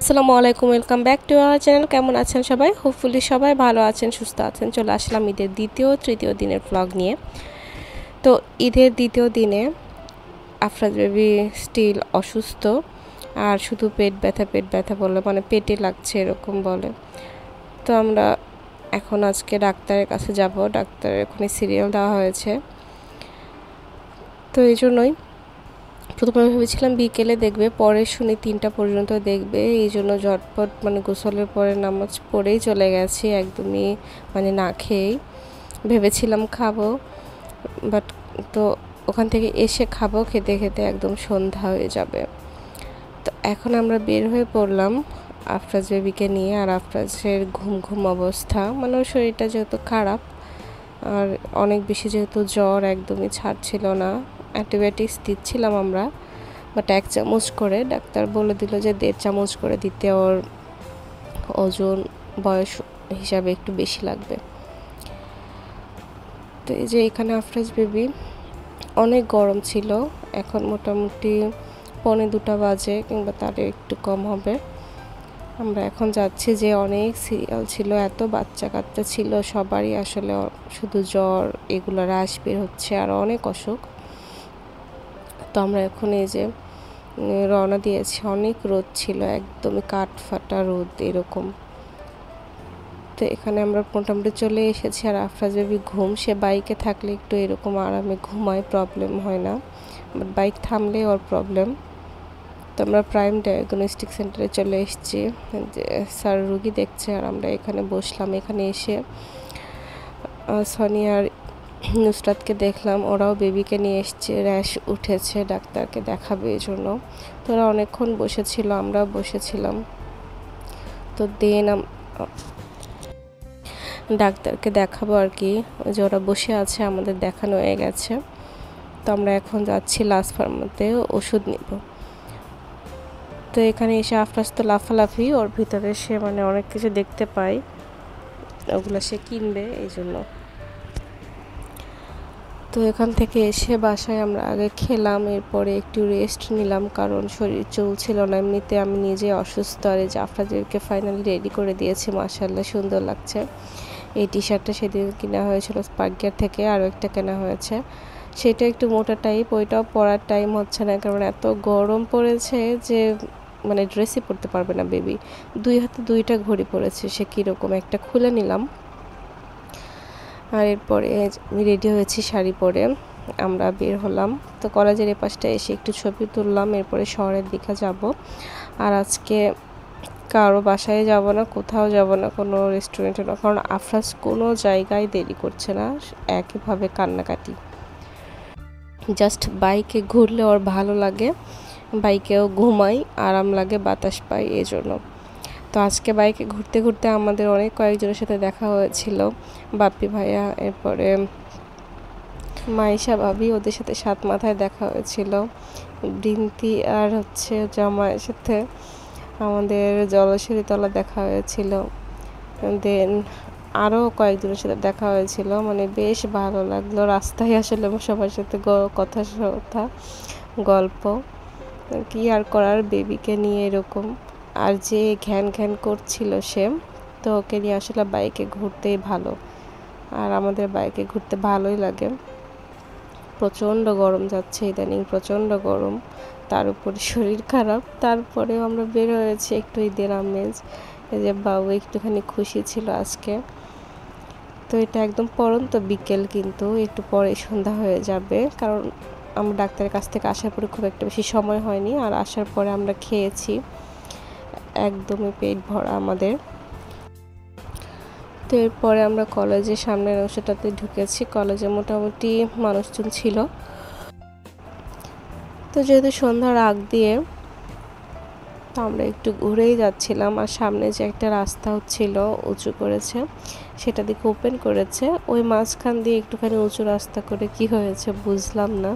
আসসালামু আলাইকুম welcome back to our channel কেমন আছেন সবাই হোপফুলি সবাই ভালো আছেন সুস্থ আছেন চলে আসলাম ঈদের দ্বিতীয় তৃতীয় দিনের ব্লগ নিয়ে তো ঈদের দ্বিতীয় দিনে আফরাজ বেবি স্টিল অসুস্থ আর শুধু পেট ব্যথা পেট ব্যথা বলে মানে পেটে লাগছে এরকম বলে তো আমরা এখন আজকে ডাক্তারের কাছে যাব ডাক্তারের ওখানে সিরিয়াল দেওয়া হয়েছে তো এই জন্যই প্রথমে ভেবেছিলাম বিকেলে দেখবে পরে শুনি তিনটা পর্যন্ত দেখবে এই জন্য ঝটপট মানে গোসলের পরে নামাজ পড়েই চলে গেছি একদমই মানে না খেয়েই ভেবেছিলাম খাবো বাট তো ওখান থেকে এসে খাবো খেতে খেতে একদম সন্ধ্যা হয়ে যাবে তো এখন আমরা বের হয়ে পড়লাম আফরাজ বেবিকে নিয়ে আর আফরাজের ঘুম ঘুম অবস্থা মানে ওর শরীরটা যেহেতু খারাপ আর অনেক বেশি যেহেতু জ্বর একদমই ছাড়ছিল না অ্যান্টিবায়োটিক্স দিচ্ছিলাম আমরা বাট এক চামচ করে ডাক্তার বলে দিল যে দেড় চামচ করে দিতে ওর ওজন বয়স হিসাবে একটু বেশি লাগবে তো এই যে এখানে আফরাজ বেবি অনেক গরম ছিল এখন মোটামুটি পনে দুটা বাজে কিংবা তার একটু কম হবে আমরা এখন যাচ্ছি যে অনেক সিরিয়াল ছিল এত বাচ্চা কাচ্চা ছিল সবারই আসলে শুধু জ্বর এগুলো হ্রাস বের হচ্ছে আর অনেক অসুখ তো আমরা এখন এই যে রওনা দিয়েছি অনেক রোদ ছিল একদমই কাঠ ফাটা রোদ এরকম তো এখানে আমরা মোটামুটি চলে এসেছি আর আফরাজ বেবি ঘুম সে বাইকে থাকলে একটু এরকম আরামে ঘুমায় প্রবলেম হয় না বাট বাইক থামলে ওর প্রবলেম তো আমরা প্রাইম ডায়াগনস্টিক সেন্টারে চলে এসেছি স্যার রুগী দেখছে আর আমরা এখানে বসলাম এখানে এসে আর নুসরাতকে দেখলাম ওরাও বেবিকে নিয়ে এসছে র্যাশ উঠেছে ডাক্তারকে দেখাবে এই জন্য তো ওরা অনেকক্ষণ বসেছিল আমরা বসেছিলাম তো দেন ডাক্তারকে দেখাবো আর কি যে ওরা বসে আছে আমাদের দেখানো হয়ে গেছে তো আমরা এখন যাচ্ছি লাস্ট ফার্মাতে ওষুধ নিব তো এখানে এসে আফরাস তো লাফালাফি ওর ভিতরে সে মানে অনেক কিছু দেখতে পায় ওগুলো সে কিনবে এই জন্য তো এখান থেকে এসে বাসায় আমরা আগে খেলাম এরপরে একটু রেস্ট নিলাম কারণ শরীর চলছিল না এমনিতে আমি নিজে অসুস্থ আর এই জাফরাদেরকে ফাইনালি রেডি করে দিয়েছি মাসাল্লাহ সুন্দর লাগছে এই টি শার্টটা সেদিন কেনা হয়েছিল স্পার্কিয়ার থেকে আরও একটা কেনা হয়েছে সেটা একটু মোটা টাইপ ওইটাও পরার টাইম হচ্ছে না কারণ এত গরম পড়েছে যে মানে ড্রেসই পরতে পারবে না বেবি দুই হাতে দুইটা ঘড়ি পড়েছে সে কীরকম একটা খুলে নিলাম আর এরপরে আমি রেডি হয়েছি শাড়ি পরে আমরা বের হলাম তো কলেজের এপাশটা এসে একটু ছবি তুললাম এরপরে শহরের দিকে যাব আর আজকে কারো বাসায় যাব না কোথাও যাব না কোনো রেস্টুরেন্টে না কারণ আফরাজ কোনো জায়গায় দেরি করছে না একইভাবে কান্নাকাটি জাস্ট বাইকে ঘুরলে ওর ভালো লাগে বাইকেও ঘুমাই আরাম লাগে বাতাস পাই এজন্য তো আজকে বাইকে ঘুরতে ঘুরতে আমাদের অনেক কয়েকজনের সাথে দেখা হয়েছিল বাপি ভাইয়া এরপরে মাইশা ভাবি ওদের সাথে সাত মাথায় দেখা হয়েছিল ডিন্তি আর হচ্ছে জামাইয়ের সাথে আমাদের জলশরী তলা দেখা হয়েছিল দেন আরও কয়েকজনের সাথে দেখা হয়েছিল মানে বেশ ভালো লাগলো রাস্তায় আসলে সবার সাথে কথা কথা গল্প কি আর করার বেবিকে নিয়ে এরকম আর যে ঘ্যান ঘ্যান করছিল সে তো ওকে নিয়ে আসলে বাইকে ঘুরতেই ভালো আর আমাদের বাইকে ঘুরতে ভালোই লাগে প্রচণ্ড গরম যাচ্ছে ইদানিং প্রচণ্ড গরম তার উপরে শরীর খারাপ তারপরেও আমরা বের হয়েছি একটু ঈদের আমেজ যে বাবু একটুখানি খুশি ছিল আজকে তো এটা একদম পরন্ত বিকেল কিন্তু একটু পরে সন্ধ্যা হয়ে যাবে কারণ আমরা ডাক্তারের কাছ থেকে আসার পরে খুব একটা বেশি সময় হয়নি আর আসার পরে আমরা খেয়েছি একদমই পেট ভরা আমাদের তো এরপরে আমরা কলেজের সামনের অংশটাতে ঢুকেছি কলেজে মোটামুটি মানুষজন ছিল তো যেহেতু সন্ধ্যার আগ দিয়ে তো আমরা একটু ঘুরেই যাচ্ছিলাম আর সামনে যে একটা রাস্তা হচ্ছিল উঁচু করেছে সেটা দিকে ওপেন করেছে ওই মাঝখান দিয়ে একটুখানি উঁচু রাস্তা করে কি হয়েছে বুঝলাম না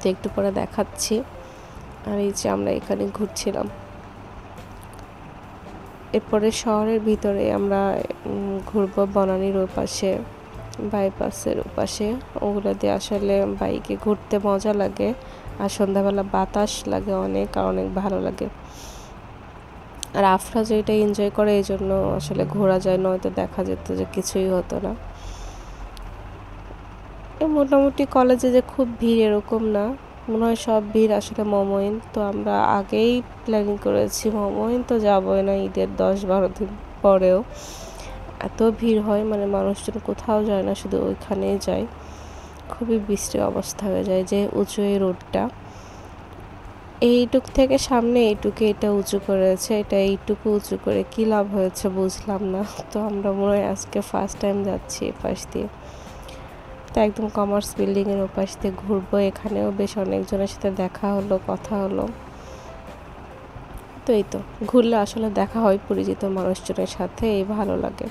তো একটু পরে দেখাচ্ছি আর এই যে আমরা এখানে ঘুরছিলাম এরপরে শহরের ভিতরে আমরা ঘুরবো বনানির ওপাশে বাইপাসের ওপাশে ওগুলো দিয়ে আসলে বাইকে ঘুরতে মজা লাগে আর সন্ধ্যাবেলা বাতাস লাগে অনেক আর অনেক ভালো লাগে আর আফরা যেটা এনজয় করে এই জন্য আসলে ঘোরা যায় নয়তো দেখা যেত যে কিছুই হতো না মোটামুটি কলেজে যে খুব ভিড় এরকম না মনে হয় সব ভিড় আসলে মোমোইন তো আমরা আগেই প্ল্যানিং করেছি মোমোইন তো যাবোই না ঈদের দশ বারো দিন পরেও এত ভিড় হয় মানে মানুষজন কোথাও যায় না শুধু ওইখানেই যায় খুবই বৃষ্টির অবস্থা হয়ে যায় যে উঁচু এই রোডটা এইটুক থেকে সামনে এইটুকে এটা উঁচু করেছে এটা এইটুকু উঁচু করে কী লাভ হয়েছে বুঝলাম না তো আমরা মনে হয় আজকে ফার্স্ট টাইম যাচ্ছি এ পাশ দিয়ে তো একদম কমার্স বিল্ডিংয়ের ওপাশে ঘুরবো এখানেও বেশ অনেকজনের সাথে দেখা হলো কথা হলো তো এই তো ঘুরলে আসলে দেখা হয় পরিচিত মানুষজনের সাথে এই ভালো লাগে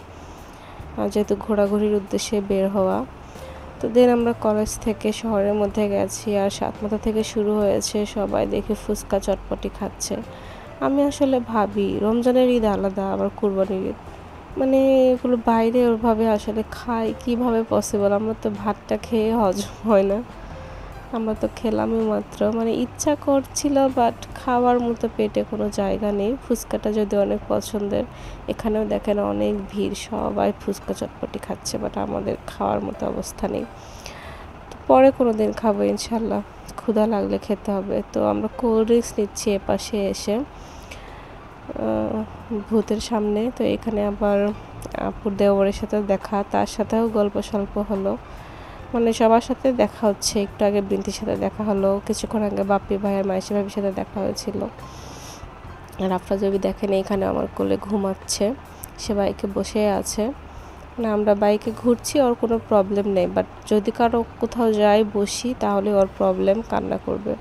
যেহেতু ঘোরাঘুরির উদ্দেশ্যে বের হওয়া তো দেন আমরা কলেজ থেকে শহরের মধ্যে গেছি আর সাতমাথা থেকে শুরু হয়েছে সবাই দেখে ফুচকা চটপটি খাচ্ছে আমি আসলে ভাবি রমজানের ঈদ আলাদা আবার কুরবানির ঈদ মানে এগুলো বাইরে ওভাবে আসলে খাই কিভাবে পসিবল আমরা তো ভাতটা খেয়ে হজম হয় না আমরা তো খেলামই মাত্র মানে ইচ্ছা করছিল বাট খাওয়ার মতো পেটে কোনো জায়গা নেই ফুচকাটা যদি অনেক পছন্দের এখানেও দেখেন অনেক ভিড় সবাই ফুচকা চটপটি খাচ্ছে বাট আমাদের খাওয়ার মতো অবস্থা নেই পরে কোনো দিন খাবো ইনশাল্লাহ ক্ষুধা লাগলে খেতে হবে তো আমরা কোল্ড ড্রিঙ্কস নিচ্ছি এপাশে এসে ভূতের সামনে তো এখানে আবার আপুর দেওয়ারের সাথে দেখা তার সাথেও গল্প স্বল্প হলো মানে সবার সাথে দেখা হচ্ছে একটু আগে বৃন্তির সাথে দেখা হলো কিছুক্ষণ আগে বাপ্পি ভাইয়ের মাইসি ভাবির সাথে দেখা হয়েছিল আর আপনার যদি দেখেন এখানে আমার কোলে ঘুমাচ্ছে সে বাইকে বসে আছে না মানে আমরা বাইকে ঘুরছি ওর কোনো প্রবলেম নেই বাট যদি কারো কোথাও যাই বসি তাহলে ওর প্রবলেম কান্না করবে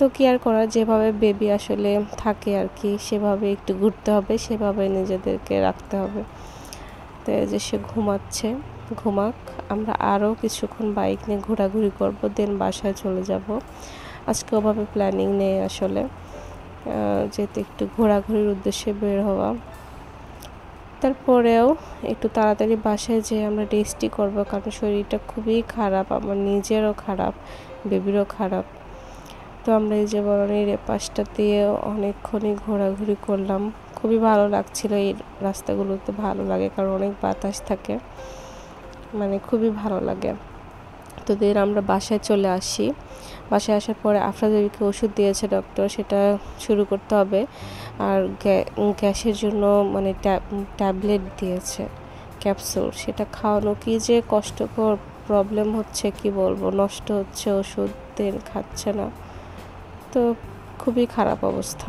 তো কি আর করা যেভাবে বেবি আসলে থাকে আর কি সেভাবে একটু ঘুরতে হবে সেভাবে নিজেদেরকে রাখতে হবে তো যে সে ঘুমাচ্ছে ঘুমাক আমরা আরও কিছুক্ষণ বাইক নিয়ে ঘোরাঘুরি করব দেন বাসায় চলে যাব আজকে ওভাবে প্ল্যানিং নেই আসলে যেহেতু একটু ঘোরাঘুরির উদ্দেশ্যে বের হওয়া তারপরেও একটু তাড়াতাড়ি বাসায় যেয়ে আমরা রেস্টই করবো কারণ শরীরটা খুবই খারাপ আমার নিজেরও খারাপ বেবিরও খারাপ তো আমরা এই যে বরণের পাশটা দিয়ে অনেকক্ষণই ঘোরাঘুরি করলাম খুবই ভালো লাগছিল এই রাস্তাগুলোতে ভালো লাগে কারণ অনেক বাতাস থাকে মানে খুবই ভালো লাগে তো দের আমরা বাসায় চলে আসি বাসায় আসার পরে আফরাদেবীকে ওষুধ দিয়েছে ডক্টর সেটা শুরু করতে হবে আর গ্যাসের জন্য মানে ট্যাবলেট দিয়েছে ক্যাপসুল সেটা খাওয়ানো কি যে কষ্টকর প্রবলেম হচ্ছে কি বলবো নষ্ট হচ্ছে ওষুধ দিন খাচ্ছে না তো খুবই খারাপ অবস্থা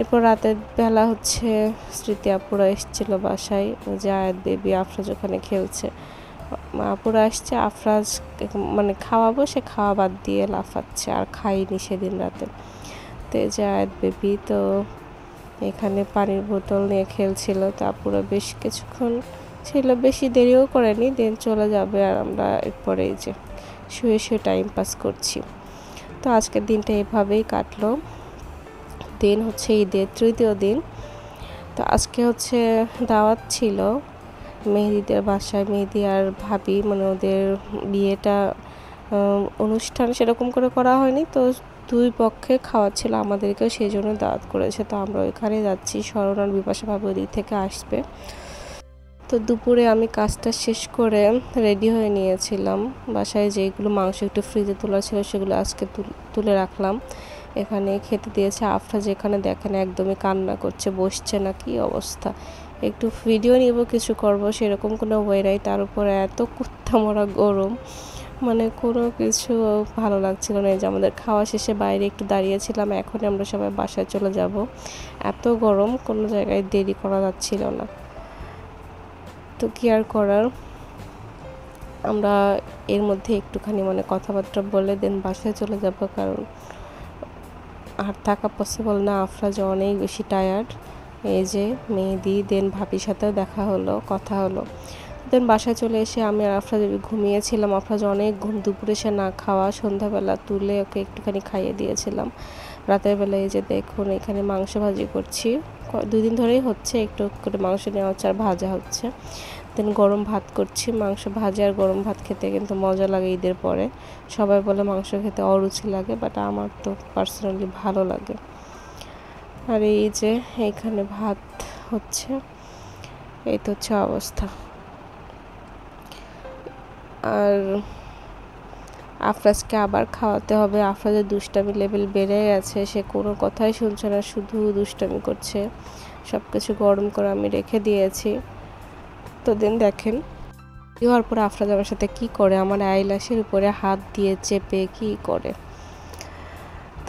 এরপর রাতের বেলা হচ্ছে স্মৃতি আপুরা এসেছিলো বাসায় যে আয়াত বেবি আফরাজ ওখানে খেলছে আপুরা আসছে আফরাজ মানে খাওয়াবো সে খাওয়া বাদ দিয়ে লাফাচ্ছে আর খাইনি সেদিন রাতে তো এই যে আয়াত বেবি তো এখানে পানির বোতল নিয়ে খেলছিল তো আপুরা বেশ কিছুক্ষণ ছিল বেশি দেরিও করেনি দেন চলে যাবে আর আমরা এরপরে যে শুয়ে শুয়ে টাইম পাস করছি তো আজকের দিনটা এভাবেই কাটলো দিন হচ্ছে ঈদের তৃতীয় দিন তো আজকে হচ্ছে দাওয়াত ছিল মেহেদিদের বাসায় মেহেদি আর ভাবি মানে ওদের বিয়েটা অনুষ্ঠান সেরকম করে করা হয়নি তো দুই পক্ষে খাওয়া ছিল আমাদেরকেও সেই জন্য দাওয়াত করেছে তো আমরা ওইখানে যাচ্ছি শরণ আর বিপাশা ওদিক থেকে আসবে তো দুপুরে আমি কাজটা শেষ করে রেডি হয়ে নিয়েছিলাম বাসায় যেগুলো মাংস একটু ফ্রিজে তোলা ছিল সেগুলো আজকে তুলে রাখলাম এখানে খেতে দিয়েছে আফরা যেখানে দেখেন একদমই কান্না করছে বসছে না কি অবস্থা একটু ভিডিও নিব কিছু করব সেরকম কোনো ওয়ে নাই তার উপরে এত কুত্তামরা গরম মানে কোনো কিছু ভালো লাগছিল না যে আমাদের খাওয়া শেষে বাইরে একটু দাঁড়িয়েছিলাম এখন আমরা সবাই বাসায় চলে যাব এত গরম কোনো জায়গায় দেরি করা যাচ্ছিল না তো কি আর করার আমরা এর মধ্যে একটুখানি মানে কথাবার্তা বলে দেন বাসায় চলে যাব কারণ আর থাকা পসিবল না আফরাজ অনেক বেশি টায়ার্ড এই যে মেহেদি দেন ভাবির সাথেও দেখা হলো কথা হলো দেন বাসায় চলে এসে আমি আর আফরাজ ঘুমিয়েছিলাম আফরাজ অনেক ঘুম দুপুরে সে না খাওয়া সন্ধ্যাবেলা তুলে ওকে একটুখানি খাইয়ে দিয়েছিলাম রাতের বেলা এই যে দেখুন এখানে মাংস ভাজি করছি দুদিন ধরেই হচ্ছে একটু করে মাংস নেওয়া হচ্ছে আর ভাজা হচ্ছে দেন গরম ভাত করছি মাংস ভাজা আর গরম ভাত খেতে কিন্তু মজা লাগে ঈদের পরে সবাই বলে মাংস খেতে অরুচি লাগে বাট আমার তো পার্সোনালি ভালো লাগে আর এই যে এখানে ভাত হচ্ছে এই তো হচ্ছে অবস্থা আর আফরাজকে আবার খাওয়াতে হবে আফরাজের দুষ্টামি লেভেল বেড়ে গেছে সে কোনো কথাই শুনছে না শুধু দুষ্টামি করছে সব কিছু গরম করে আমি রেখে দিয়েছি তো দিন দেখেন দেওয়ার পর আফরাজ আমার সাথে কি করে আমার আইলাসের উপরে হাত দিয়ে চেপে কি করে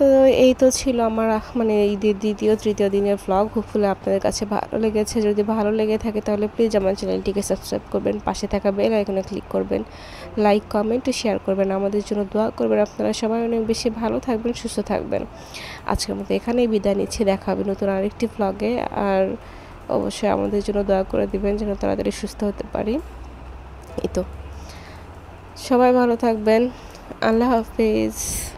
তো এই তো ছিল আমার মানে ঈদের দ্বিতীয় তৃতীয় দিনের ব্লগ হোপফুলি আপনাদের কাছে ভালো লেগেছে যদি ভালো লেগে থাকে তাহলে প্লিজ আমার চ্যানেলটিকে সাবস্ক্রাইব করবেন পাশে থাকা বেল আইকনে ক্লিক করবেন লাইক কমেন্ট শেয়ার করবেন আমাদের জন্য দোয়া করবেন আপনারা সবাই অনেক বেশি ভালো থাকবেন সুস্থ থাকবেন আজকের মতো এখানেই বিদায় নিচ্ছি দেখা হবে নতুন আরেকটি ব্লগে আর অবশ্যই আমাদের জন্য দোয়া করে দিবেন যেন তাড়াতাড়ি সুস্থ হতে পারি এই তো সবাই ভালো থাকবেন আল্লাহ হাফিজ